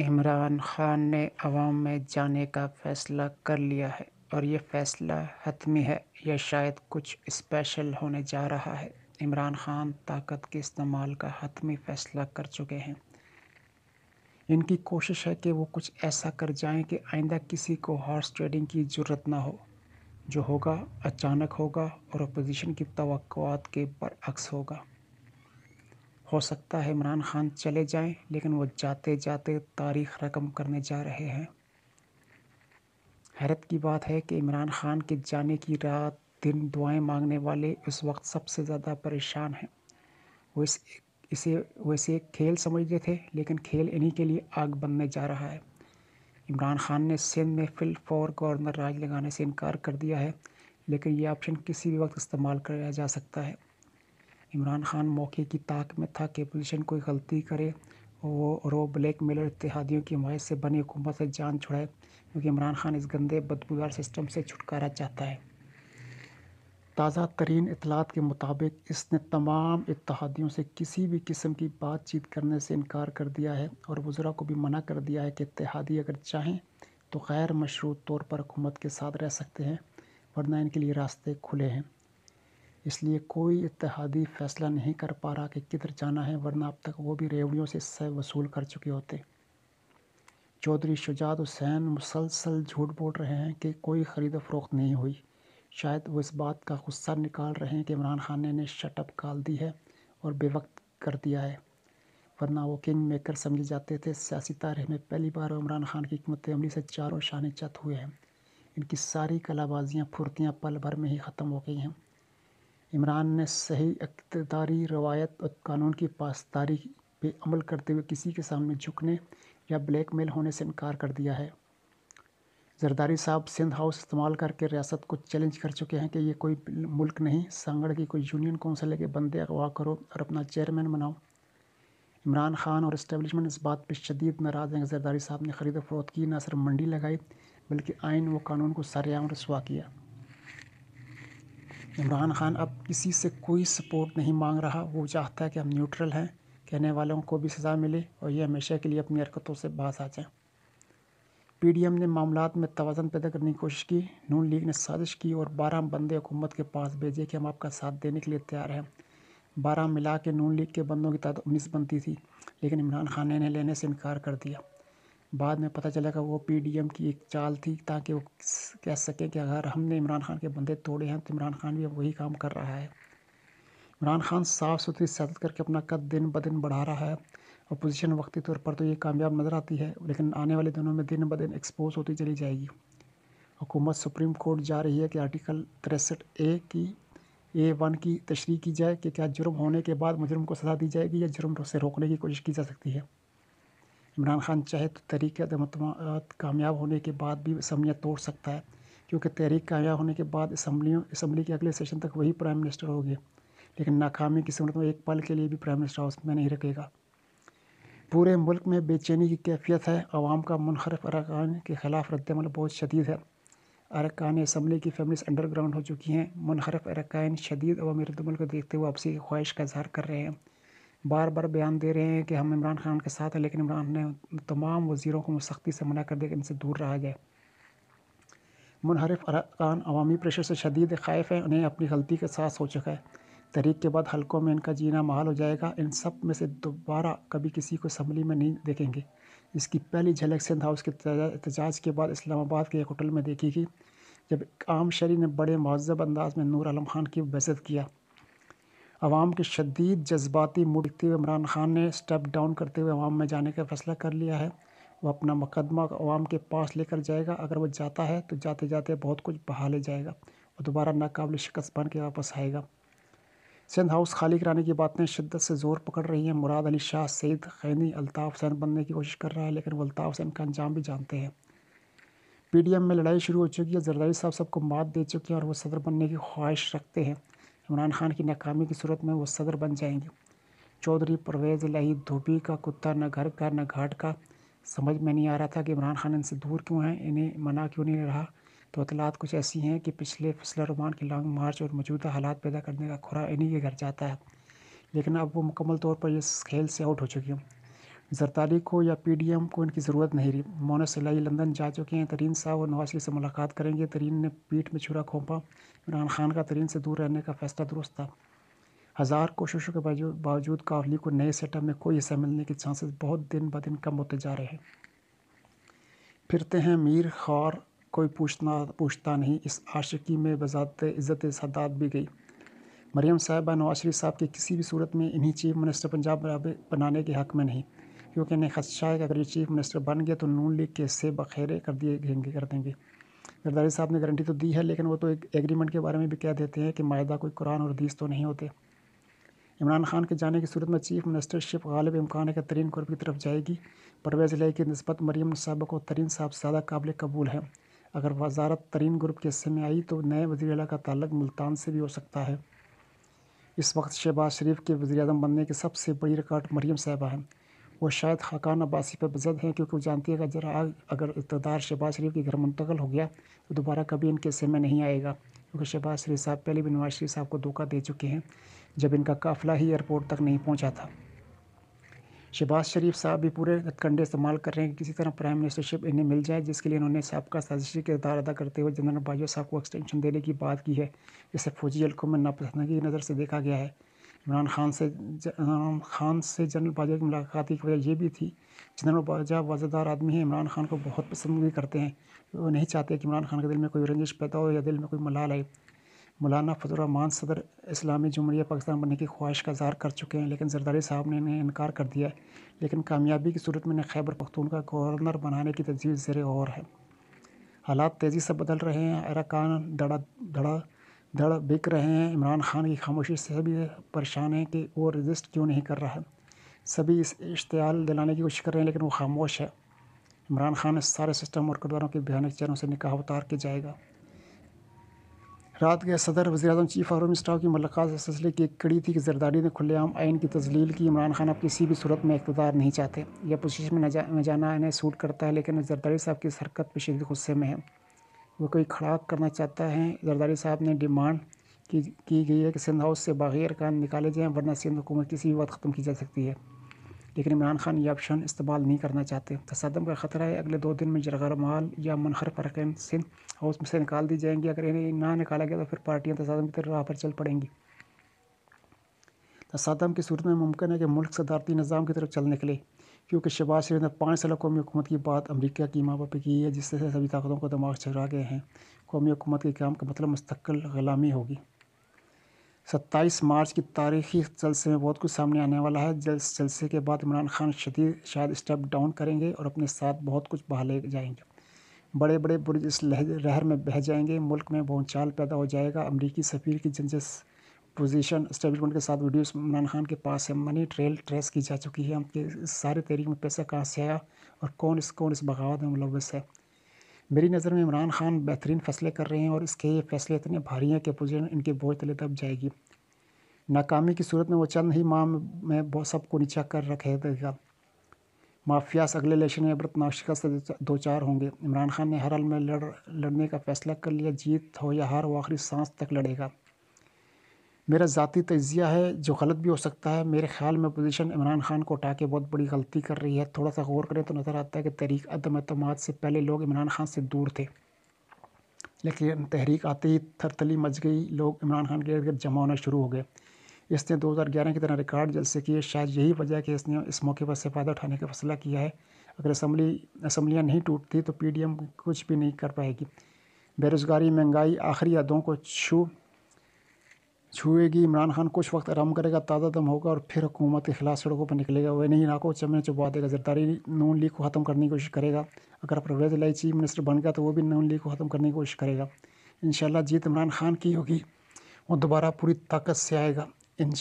इमरान खान ने अवाम में जाने का फैसला कर लिया है और ये फैसला हतमी है या शायद कुछ स्पेशल होने जा रहा है इमरान खान ताकत के इस्तेमाल का हतमी फैसला कर चुके हैं इनकी कोशिश है कि वो कुछ ऐसा कर जाएं कि आइंदा किसी को हॉर्स ट्रेडिंग की ज़रूरत ना हो जो होगा अचानक होगा और अपोजिशन की तो के बरअक्स होगा हो सकता है इमरान खान चले जाएं लेकिन वो जाते जाते तारीख रकम करने जा रहे हैं हैरत की बात है कि इमरान खान के जाने की रात दिन दुआएं मांगने वाले इस वक्त सबसे ज़्यादा परेशान हैं वो इस इसे वैसे एक खेल समझते थे लेकिन खेल इन्हीं के लिए आग बनने जा रहा है इमरान खान ने सिंध में फिल फॉर गवर्नर राज लगाने से इनकार कर दिया है लेकिन ये ऑप्शन किसी भी वक्त इस्तेमाल किया जा सकता है इमरान खान मौके की ताक में था कि अपोजिशन कोई गलती करे वो और वो ब्लैक मेलर इतिहादियों की हिमायत से बनी हुकूमत से जान छुड़ाए क्योंकि इमरान खान इस गंदे बदबूदार सिस्टम से छुटकारा चाहता है ताज़ा तरीन इतलात के मुताबिक इसने तमाम इतिहादियों से किसी भी किस्म की बातचीत करने से इनकार कर दिया है और वज़रा को भी मना कर दिया है कि इतिहादी अगर चाहें तो गैर मशरूत तौर पर हुकूमत के साथ रह सकते हैं वरना इनके लिए रास्ते खुले हैं इसलिए कोई इतहादी फैसला नहीं कर पा रहा कि किधर जाना है वरना अब तक वो भी रेवड़ियों से सह वसूल कर चुके होते चौधरी शुजात हुसैन मुसलसल झूठ बोल रहे हैं कि कोई ख़रीद फरोख्त नहीं हुई शायद वो इस बात का गुस्सा निकाल रहे हैं कि इमरान खान ने शटअप काल दी है और बेवक्त कर दिया है वरना वो किंग मेकर समझे जाते थे सियासी तारीख में पहली बार इमरान खान की हमत अमली से चारों शान चत हुए हैं इनकी सारी कलाबाजियाँ फुर्तियाँ पल भर में ही ख़त्म हो गई हैं इमरान ने सही अकतदारी रवायत और कानून की पासदारी पे अमल करते हुए किसी के सामने झुकने या ब्लैकमेल होने से इनकार कर दिया है जरदारी साहब सिंध हाउस इस्तेमाल करके रियासत को चैलेंज कर चुके हैं कि ये कोई मुल्क नहीं सांगड़ की कोई यूनियन काउंसिल के बंदे अगवा करो और अपना चेयरमैन बनाओ इमरान खान और इस्टेबलिशमेंट इस बात पर शदीद नाराज़ हैं कि जरदारी साहब ने खरीद फरोख्त की ना सिर्फ मंडी लगाई बल्कि आइन व कानून को सरेआम रसवा किया इमरान खान अब किसी से कोई सपोर्ट नहीं मांग रहा वो चाहता है कि हम न्यूट्रल हैं कहने वालों को भी सज़ा मिले और ये हमेशा के लिए अपनी हरकतों से बाहर आ जाएं पीडीएम ने मामला में तोज़न पैदा करने की कोशिश की नून लीग ने साजिश की और बारह बंदे हुकूमत के पास भेजे कि हम आपका साथ देने के लिए तैयार हैं बारह मिला के नून लीग के बंदों की तादाद उन्नीस बनती थी लेकिन इमरान खान ने इन्हें लेने से इनकार कर दिया बाद में पता चला कि वो पी की एक चाल थी ताकि वो कह सकें कि अगर हमने इमरान खान के बंदे तोड़े हैं तो इमरान खान भी वही काम कर रहा है इमरान खान साफ़ सुथरी सियासत करके अपना कद दिन ब दिन बढ़ा रहा है अपोजिशन वक्ती तौर पर तो ये कामयाब नज़र आती है लेकिन आने वाले दिनों में दिन ब दिन एक्सपोज होती चली जाएगी हुकूमत सुप्रीम कोर्ट जा रही है कि आर्टिकल तिरसठ ए की ए वन की तशरी की जाए कि क्या जुर्म होने के बाद मुजरम को सजा दी जाएगी या जुर्म से रोकने की कोशिश की जा सकती है इमरान खान चाहे तो तहरीक मतवाद कामयाब होने के बाद भी असम्बलियाँ तोड़ सकता है क्योंकि तहरीक कामयाब होने के बाद इसम्बली असम्बली के अगले सेशन तक वही प्राइम मिनिस्टर होगी लेकिन नाकामी की सूरत में एक पल के लिए भी प्राइम मिनिस्टर हाउस में नहीं रखेगा पूरे मुल्क में बेचैनी की कैफियत है आवाम का मुनहरफ अरकान के खिलाफ रद्दमल बहुत शदीद है अरकान असम्बली की फैमिलीस अंडरग्राउंड हो चुकी हैं मुनहरफ अरकान शदीद अवामी रद्दमल को देखते हुए आपसी ख्वाहिश का इजहार कर रहे हैं बार बार बयान दे रहे हैं कि हम इमरान खान के साथ हैं लेकिन इमरान ने तमाम वजीरों को सख्ती से मना कर दिया कि इनसे दूर रहा जाए मुनहरफ अरकान अवामी प्रेशर से शदीद खैफ है उन्हें अपनी गलती के साथ हो चुका है तहरीक के बाद हलकों में इनका जीना महाल हो जाएगा इन सब में से दोबारा कभी किसी को असम्बली में नहीं देखेंगे इसकी पहली झलक सिंध हाउस के एहतजाज के बाद इस्लामाबाद के एक होटल में देखी गई जब आम शरी ने बड़े महजब अंदाज में नूर आलम खान की बेजत किया आवाम के शदीद जज्बाती मूड देखते हुए इमरान खान ने स्टेप डाउन करते हुए आवाम में जाने का फैसला कर लिया है वह अपना मुकदमा आवाम के पास लेकर जाएगा अगर वह जाता है तो जाते जाते बहुत कुछ बहा ले जाएगा और दोबारा नाकबिल शिकस्त बन के वापस आएगा सिंध हाउस खाली कराने की बातें शिद्दत से ज़ोर पकड़ रही हैं मुराद अली शाह सईद खैनी अल्ताफ़ हुसैन बनने की कोशिश कर रहा है लेकिन वो अल्ताफ़ हुसैन का अंजाम भी जानते हैं पी डी एम में लड़ाई शुरू हो चुकी है जरदारी साहब सबको मात दे चुके हैं और वो सदर बनने की ख्वाहिश रखते हैं इमरान खान की नाकामी की सूरत में वो सदर बन जाएंगे चौधरी परवेज़ लही धोबी का कुत्ता न घर का न घाट का समझ में नहीं आ रहा था कि इमरान खान इनसे दूर क्यों हैं इन्हें मना क्यों नहीं रहा तो अतलात कुछ ऐसी हैं कि पिछले फसला रुमान के लॉन्ग मार्च और मौजूदा हालात पैदा करने का खुरा इन्हीं के घर जाता है लेकिन अब वो मुकम्मल तौर पर इस खेल से आउट हो चुकी हूँ जरदारी को या एम को इनकी ज़रूरत नहीं रही सिलाई लंदन जा चुके हैं तरीन साहब और नवाज शरीफ से मुलाकात करेंगे तरीन ने पीठ में छुरा खोपा इमरान खान का तरीन से दूर रहने का फैसला दुरुस्त था हज़ार कोशिशों के बावजूद कावली को नए सेटअप में कोई हिस्सा मिलने के चांसेस बहुत दिन ब दिन कम होते जा रहे हैं फिरते हैं मीर खौर कोई पूछना पूछता नहीं इस आशिकी में बजात इज़्ज़त सदात भी गई मरियम साहबा नवाज शरीफ साहब के किसी भी सूरत में इन्हीं चीफ मिनिस्टर पंजाब बनाने के हक़ में नहीं क्योंकि इन्हें खदशा है कि अगर ये चीफ मिनिस्टर बन गए तो नून लीग के हिस्से बखेरे कर दिए गेंगे कर देंगे जरदारी साहब ने गारंटी तो दी है लेकिन वो तो एक एग्रीमेंट के बारे में भी कह देते हैं कि माहा कोई कुरान और हदीस तो नहीं होते इमरान खान के जाने की सूरत में चीफ मिनिस्टरशिप गालिब इमकान के तरीन कॉर्प की तरफ जाएगी परवेज़ लाई की नस्बत मरीम साहब को तरीन साहब ज़्यादा काबिल कबूल है अगर वजारत तरीन ग्रुप के हिस्से में आई तो नए वजी अला का ताल्लक मुल्तान से भी हो सकता है इस वक्त शहबाज शरीफ के वजी बनने की सबसे बड़ी रिकॉर्ड मरीम साहबा हैं वो शायद खाकान अब्बासी पर बजद हैं क्योंकि वो जानती है कि जरा अगर इकतदार शहबाज शरीफ के घर मुंतकल हो गया तो दोबारा कभी इनके हिस्से में नहीं आएगा क्योंकि शहबाज शरीफ साहब पहले भी नवाज शरीफ साहब को धोखा दे चुके हैं जब इनका काफिला ही एयरपोर्ट तक नहीं पहुँचा था शहबाज शरीफ साहब भी पूरे कंडे इस्तेमाल कर रहे हैं कि किसी तरह प्राइम मिनिस्टरशिप इन्हें मिल जाए जिसके लिए इन्होंने सबका साजिशी किरदार अदा करते हुए जनरल बाजवा साहब को एक्सटेंशन देने की बात की है जिसे फौजी हल्कों में नापसंदगी की नज़र से देखा गया है इमरान खान से इमरान खान से जनरल बाजवा की मुलाकात की वजह यह भी थी जनरल बाजवा वजेदार आदमी है इमरान खान को बहुत पसंद भी करते हैं वो नहीं चाहते कि इमरान खान के दिल में कोई रंजिश पैदा हो या दिल में कोई मलाल आए मौलाना फजलरहमान सदर इस्लामी जमहूरिया पाकिस्तान बनने की ख्वाहिश का इजहार कर चुके हैं लेकिन जरदारी साहब ने इन्हें इनकार कर दिया है लेकिन कामयाबी की सूरत में खैबर खैबर पख्तूनखा गवर्नर बनाने की तजवीज़ जेर और है हालात तेज़ी से बदल रहे हैं अरकान धड़ा धड़ा धड़ बिक रहे हैं इमरान खान की खामोशी से भी परेशान हैं कि वो रजिस्ट क्यों नहीं कर रहा है सभी इस इश्तियाल दिलाने की कोशिश कर रहे हैं लेकिन वो खामोश है इमरान खान इस सारे सिस्टम और करदारों के भयानक चेहरों से निकाह उतार के जाएगा रात के सदर वजी अजम चीफ और स्टाफ की मुलाकात इस सिलसिले की एक कड़ी थी कि जरदारी ने खुलेआम आइन की तजलील की इमरान खान अब किसी भी सूरत में इकतदार नहीं चाहते यह पोजिशन में न जा, जाना इन्हें सूट करता है लेकिन जरदारी साहब की इस हरकत पर शदीद गुस्से में है वो कोई खड़ा करना चाहता है जरदारी साहब ने डिमांड की की गई है कि सिंध हाउस से बाग़ैर कान निकाले जाएँ वरना सिंध हुकूमत किसी भी वक्त ख़त्म की जा सकती है लेकिन इमरान खान ये ऑप्शन इस्तेमाल नहीं करना चाहते तसदम का ख़तरा है अगले दो दिन में जरगर माल या मनहर परकन सिंध हाउस में से निकाल दी जाएंगी अगर इन्हें ना निकाला गया तो फिर पार्टियाँ तसादम की तरफ राह पर चल पड़ेंगी तसादम की सूरत में मुमकिन है कि मुल्क सदारती निज़ाम की तरफ चल निकले क्योंकि शहबाज शरीफ ने पाँच साल कौमी हुकूमत की बात अमरीका की माँ पर की है जिससे सभी ताकतों को दिमाग चढ़ा गए हैं कौमी हुकूमत के काम का मतलब मुस्तकिल गुलामी होगी सत्ताईस मार्च की तारीखी जलसे में बहुत कुछ सामने आने वाला है जल्स जलसे के बाद इमरान खान शदीद शायद स्टेप डाउन करेंगे और अपने साथ बहुत कुछ बहा ले जाएंगे बड़े बड़े बुरज इस लहर में बह जाएंगे मुल्क में भूचाल पैदा हो जाएगा अमरीकी सफ़ीर की जंजस पोजीशन स्टेबलमेंट के साथ वीडियोस इमरान खान के पास है मनी ट्रेल ट्रेस की जा चुकी है उनके सारे तहरीक में पैसा कहाँ से आया और कौन इस कौन इस बगावत में मुलवस है मेरी नज़र में इमरान खान बेहतरीन फैसले कर रहे हैं और इसके ये फैसले इतने भारी हैं कि पोजीशन इनके बोझ तले दब जाएगी नाकामी की सूरत में वो चंद ही माह में बहुत सबको नीचा कर रखे देगा माफियास अगले इलेक्शन में अबरतनाक से दो चार होंगे इमरान खान ने हर हाल में लड़ लड़ने का फैसला कर लिया जीत हो या हार वो आखिरी सांस तक लड़ेगा मेरा ज़ाती तजिया है जो गलत भी हो सकता है मेरे ख्याल में अपोजिशन इमरान खान को उठा के बहुत बड़ी गलती कर रही है थोड़ा सा गौर करें तो नज़र आता है कि तहरीक अदम अतम से पहले लोग इमरान खान से दूर थे लेकिन तहरीक आते ही थरथली मच गई लोग इमरान खान के इर्द गिर्द जमा होना शुरू हो गए इसने 2011 की तरह रिकॉर्ड जलसे किए शायद यही वजह कि इसने इस मौके पर से फ़ायदा उठाने का फैसला किया है अगर असम्बली असम्बलियाँ नहीं टूटती तो पी डी एम कुछ भी नहीं कर पाएगी बेरोज़गारी महंगाई आखिरी अदों को छू छुएगी इमरान खान कुछ वक्त आराम करेगा ताज़ा दम होगा और फिर हुकूमत के खिलाफ सड़कों पर निकलेगा वह नहीं को चमने चुपा देगा जरदारी नून लीग को ख़त्म करने की कोशिश करेगा अगर परवेज लाई चीफ मिनिस्टर बन गया तो वो भी नून लीग को ख़त्म करने की कोशिश करेगा इन जीत इमरान खान की होगी वो दोबारा पूरी ताकत से आएगा इन